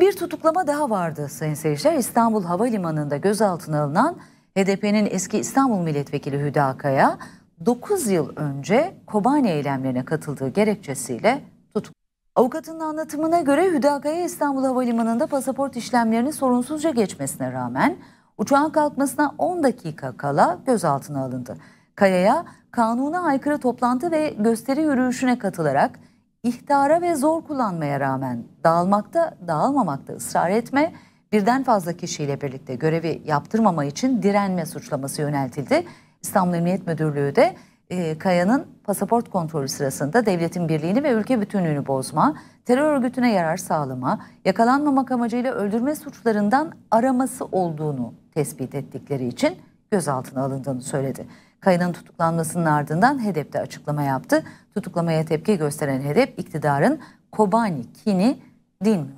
bir tutuklama daha vardı sayın seyirciler. İstanbul Havalimanı'nda gözaltına alınan HDP'nin eski İstanbul Milletvekili Hüda Kaya 9 yıl önce Kobani eylemlerine katıldığı gerekçesiyle tutuk. Avukatının anlatımına göre Hüda Kaya İstanbul Havalimanı'nda pasaport işlemlerini sorunsuzca geçmesine rağmen uçağın kalkmasına 10 dakika kala gözaltına alındı. Kaya'ya kanuna aykırı toplantı ve gösteri yürüyüşüne katılarak ihtara ve zor kullanmaya rağmen dağılmakta, dağılmamakta ısrar etme, birden fazla kişiyle birlikte görevi yaptırmama için direnme suçlaması yöneltildi. İstanbul Emniyet Müdürlüğü de e, Kaya'nın pasaport kontrolü sırasında devletin birliğini ve ülke bütünlüğünü bozma, terör örgütüne yarar sağlama, yakalanmamak amacıyla öldürme suçlarından araması olduğunu tespit ettikleri için gözaltına alındığını söyledi. Kaya'nın tutuklanmasının ardından HEDEP de açıklama yaptı. Tutuklamaya tepki gösteren HEDEP iktidarın Kobani kini dinmiyor